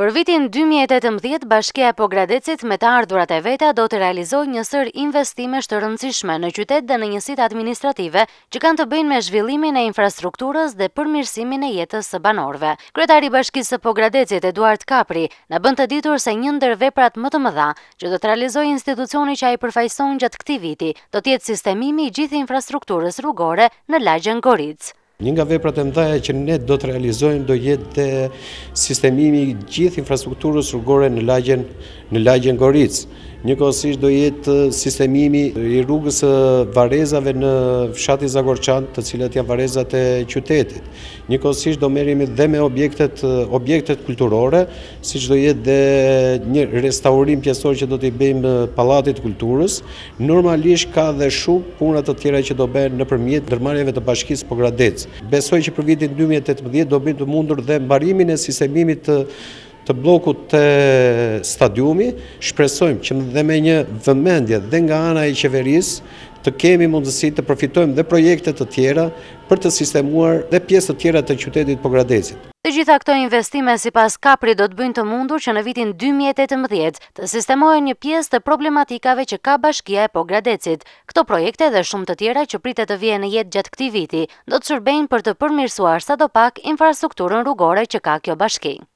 Për vitin 2018, Bashkia e Pogradecit me të ardhurat e veta do të realizoj njësër investimesh të rëndësishme në qytet dhe në njësit administrative që kanë të bëjnë me zhvillimin e infrastrukturës dhe përmirësimin e jetës së banorve. Kretari Bashkisë Pogradecit, Eduard Kapri, në bënd të ditur se një ndër veprat më të mëdha që do të realizoj institucioni që a i përfajson gjatë këti viti, do tjetë sistemimi i gjithë infrastrukturës rrugore në lagjën Goritës. Një nga veprat e mdhaja që ne do të realizojmë do jetë sistemimi gjithë infrastrukturës rrugore në lagjen Goric. Njëkohësisht do jetë sistemimi i rrugës varezave në fshati Zagorçan, të cilat janë varezat e qytetit. Njëkohësisht do merremi dhe me objektet objektet kulturore, siç do jetë dhe një restaurim pjesor që do t'i bëjmë pallatit kulturës. Normalisht ka dhe shumë puna të tjera që do bëhen nëpërmjet ndërmarrjeve të bashkisë Pogradec. Besoj që për vitin 2018 do bëjmë të mundur dhe mbarimin e sistemimit të të bloku të stadiumi, shpresojmë që dhe me një vëmendje dhe nga ana e qeverisë, të kemi mundësi të profitojmë dhe projekte të tjera për të sistemuar dhe pjesë të tjera të qytetit po gradezit. Të gjitha këto investime si pas Kapri do të bëjnë të mundur që në vitin 2018 të sistemojnë një pjesë të problematikave që ka bashkia e po Këto projekte dhe shumë të tjera që pritet të vje në jetë gjatë këti viti do të shërbejnë për të përmirësuar sa do pak infrastrukturën rrugore që ka kjo bashkia.